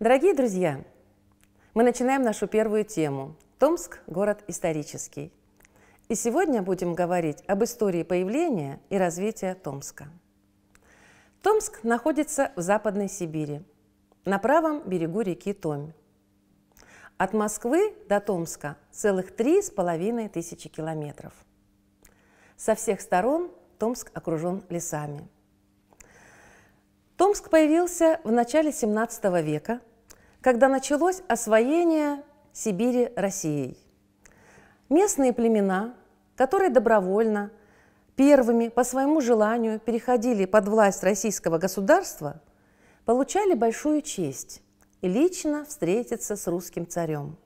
Дорогие друзья, мы начинаем нашу первую тему. Томск – город исторический. И сегодня будем говорить об истории появления и развития Томска. Томск находится в Западной Сибири, на правом берегу реки Томь. От Москвы до Томска целых три с половиной тысячи километров. Со всех сторон Томск окружен лесами. Томск появился в начале 17 века когда началось освоение Сибири Россией. Местные племена, которые добровольно, первыми по своему желанию переходили под власть российского государства, получали большую честь и лично встретиться с русским царем.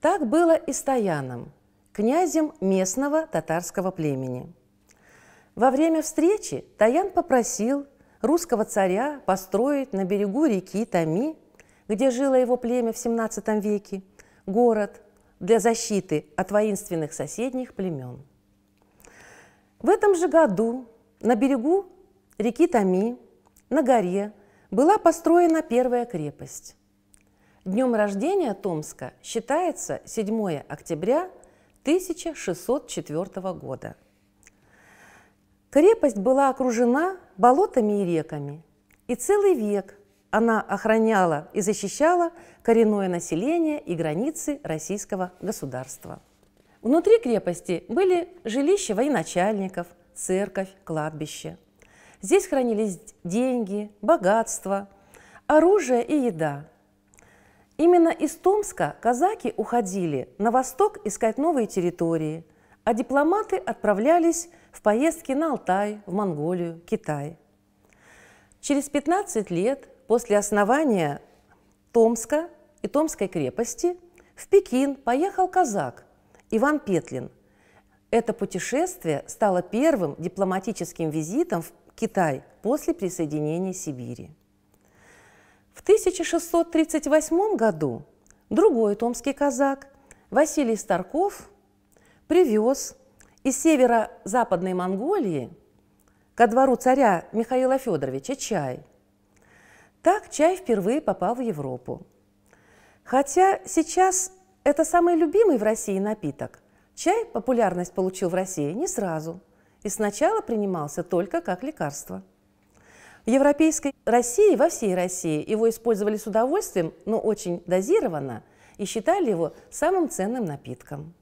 Так было и с Таяном, князем местного татарского племени. Во время встречи Таян попросил русского царя построить на берегу реки Тами где жило его племя в XVII веке, город для защиты от воинственных соседних племен. В этом же году на берегу реки Тами, на горе, была построена первая крепость. Днем рождения Томска считается 7 октября 1604 года. Крепость была окружена болотами и реками, и целый век она охраняла и защищала коренное население и границы российского государства. Внутри крепости были жилища военачальников, церковь, кладбище. Здесь хранились деньги, богатства, оружие и еда. Именно из Томска казаки уходили на восток искать новые территории, а дипломаты отправлялись в поездки на Алтай, в Монголию, Китай. Через 15 лет после основания Томска и Томской крепости в Пекин поехал казак Иван Петлин. Это путешествие стало первым дипломатическим визитом в Китай после присоединения Сибири. В 1638 году другой томский казак Василий Старков привез из северо-западной Монголии ко двору царя Михаила Федоровича чай – так чай впервые попал в Европу. Хотя сейчас это самый любимый в России напиток, чай популярность получил в России не сразу и сначала принимался только как лекарство. В Европейской России, во всей России его использовали с удовольствием, но очень дозированно, и считали его самым ценным напитком.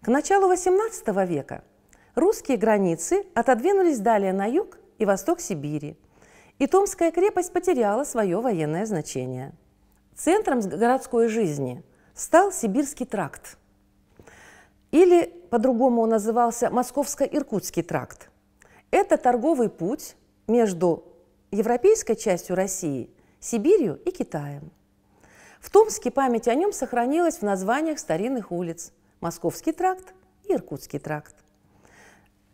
К началу XVIII века русские границы отодвинулись далее на юг и восток Сибири – и Томская крепость потеряла свое военное значение. Центром городской жизни стал Сибирский тракт, или по-другому он назывался Московско-Иркутский тракт. Это торговый путь между европейской частью России, Сибирью и Китаем. В Томске память о нем сохранилась в названиях старинных улиц – Московский тракт и Иркутский тракт.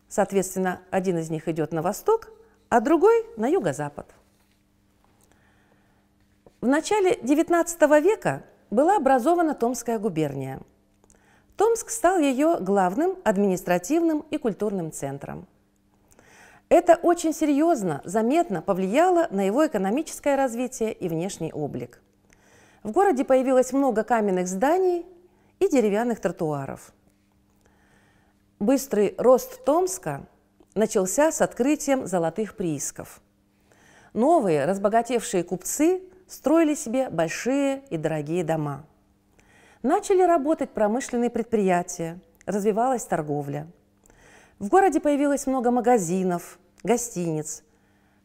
Соответственно, один из них идет на восток, а другой на юго-запад. В начале XIX века была образована Томская губерния. Томск стал ее главным административным и культурным центром. Это очень серьезно, заметно повлияло на его экономическое развитие и внешний облик. В городе появилось много каменных зданий и деревянных тротуаров. Быстрый рост Томска – начался с открытием золотых приисков. Новые разбогатевшие купцы строили себе большие и дорогие дома. Начали работать промышленные предприятия, развивалась торговля. В городе появилось много магазинов, гостиниц.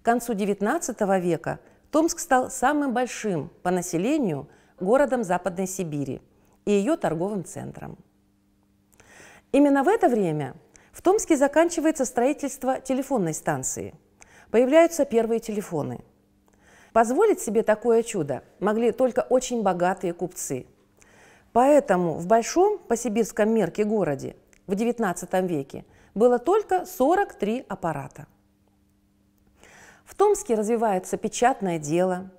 К концу XIX века Томск стал самым большим по населению городом Западной Сибири и ее торговым центром. Именно в это время – в Томске заканчивается строительство телефонной станции. Появляются первые телефоны. Позволить себе такое чудо могли только очень богатые купцы. Поэтому в большом по сибирском мерке городе в XIX веке было только 43 аппарата. В Томске развивается печатное дело,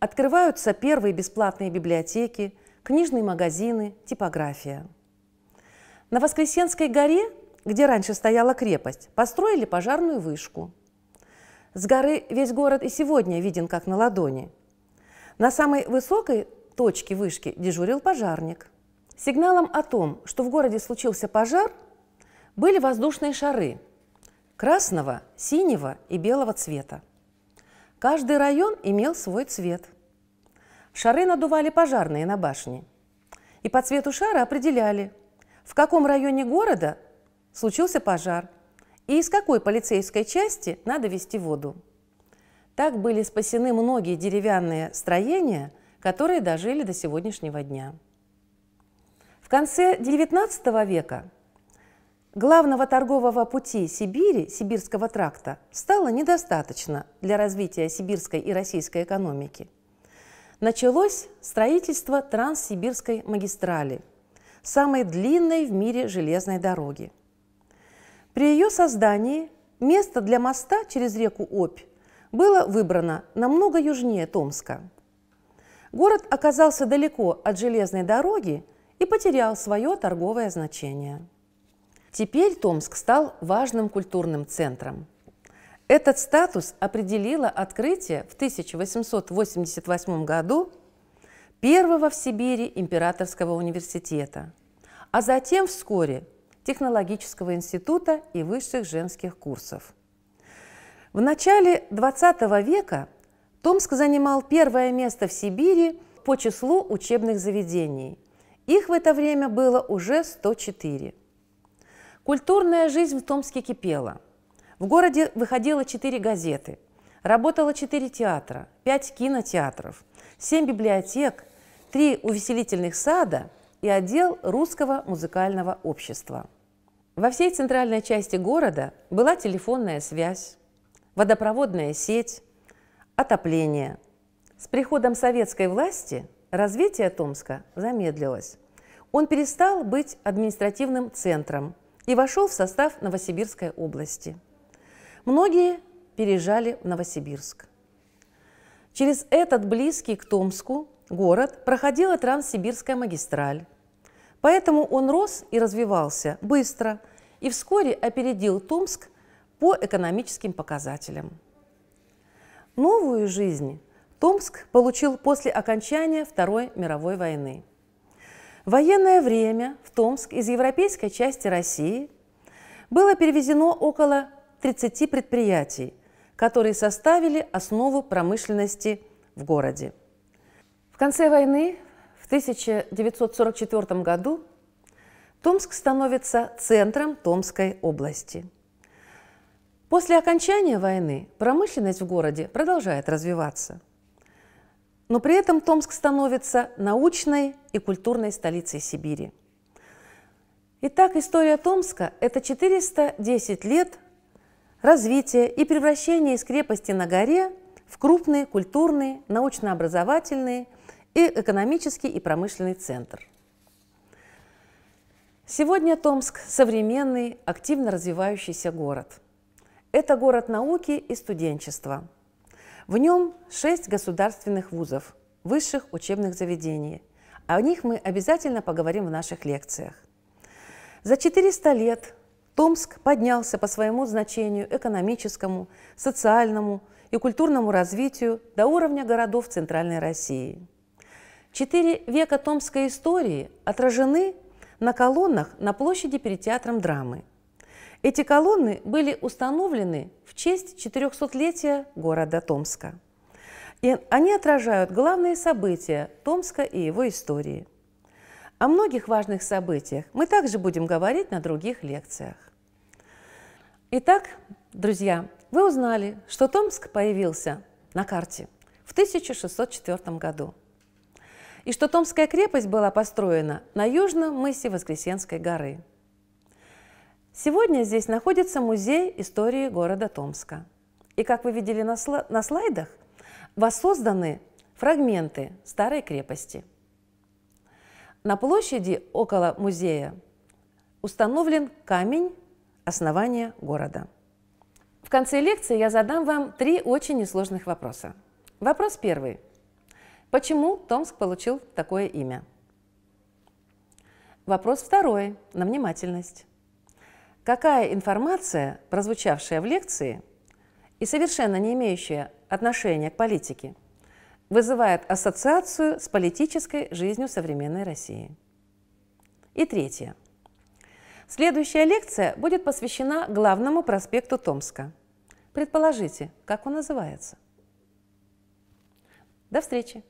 открываются первые бесплатные библиотеки, книжные магазины, типография. На Воскресенской горе где раньше стояла крепость, построили пожарную вышку. С горы весь город и сегодня виден как на ладони. На самой высокой точке вышки дежурил пожарник. Сигналом о том, что в городе случился пожар, были воздушные шары красного, синего и белого цвета. Каждый район имел свой цвет. Шары надували пожарные на башне. И по цвету шара определяли, в каком районе города случился пожар, и из какой полицейской части надо вести воду. Так были спасены многие деревянные строения, которые дожили до сегодняшнего дня. В конце XIX века главного торгового пути Сибири, Сибирского тракта, стало недостаточно для развития сибирской и российской экономики. Началось строительство Транссибирской магистрали, самой длинной в мире железной дороги – при ее создании место для моста через реку Обь было выбрано намного южнее Томска. Город оказался далеко от железной дороги и потерял свое торговое значение. Теперь Томск стал важным культурным центром. Этот статус определило открытие в 1888 году первого в Сибири императорского университета, а затем вскоре – технологического института и высших женских курсов. В начале XX века Томск занимал первое место в Сибири по числу учебных заведений. Их в это время было уже 104. Культурная жизнь в Томске кипела. В городе выходило 4 газеты, работало 4 театра, 5 кинотеатров, 7 библиотек, 3 увеселительных сада – и отдел Русского музыкального общества. Во всей центральной части города была телефонная связь, водопроводная сеть, отопление. С приходом советской власти развитие Томска замедлилось. Он перестал быть административным центром и вошел в состав Новосибирской области. Многие пережали в Новосибирск. Через этот близкий к Томску город проходила Транссибирская магистраль. Поэтому он рос и развивался быстро и вскоре опередил Томск по экономическим показателям. Новую жизнь Томск получил после окончания Второй мировой войны. В военное время в Томск из европейской части России было перевезено около 30 предприятий, которые составили основу промышленности в городе конце войны, в 1944 году, Томск становится центром Томской области. После окончания войны промышленность в городе продолжает развиваться. Но при этом Томск становится научной и культурной столицей Сибири. Итак, история Томска – это 410 лет развития и превращения из крепости на горе в крупный культурный, научно-образовательный – и экономический и промышленный центр. Сегодня Томск – современный, активно развивающийся город. Это город науки и студенчества. В нем шесть государственных вузов, высших учебных заведений. О них мы обязательно поговорим в наших лекциях. За 400 лет Томск поднялся по своему значению экономическому, социальному и культурному развитию до уровня городов Центральной России – Четыре века томской истории отражены на колоннах на площади перед театром драмы. Эти колонны были установлены в честь 400-летия города Томска. И они отражают главные события Томска и его истории. О многих важных событиях мы также будем говорить на других лекциях. Итак, друзья, вы узнали, что Томск появился на карте в 1604 году – и что Томская крепость была построена на южном мысе Воскресенской горы. Сегодня здесь находится музей истории города Томска. И как вы видели на, сла- на слайдах, воссозданы фрагменты старой крепости. На площади около музея установлен камень основания города. В конце лекции я задам вам три очень несложных вопроса. Вопрос первый – Почему Томск получил такое имя? Вопрос второй, на внимательность. Какая информация, прозвучавшая в лекции и совершенно не имеющая отношения к политике, вызывает ассоциацию с политической жизнью современной России? И третье. Следующая лекция будет посвящена главному проспекту Томска. Предположите, как он называется. До встречи!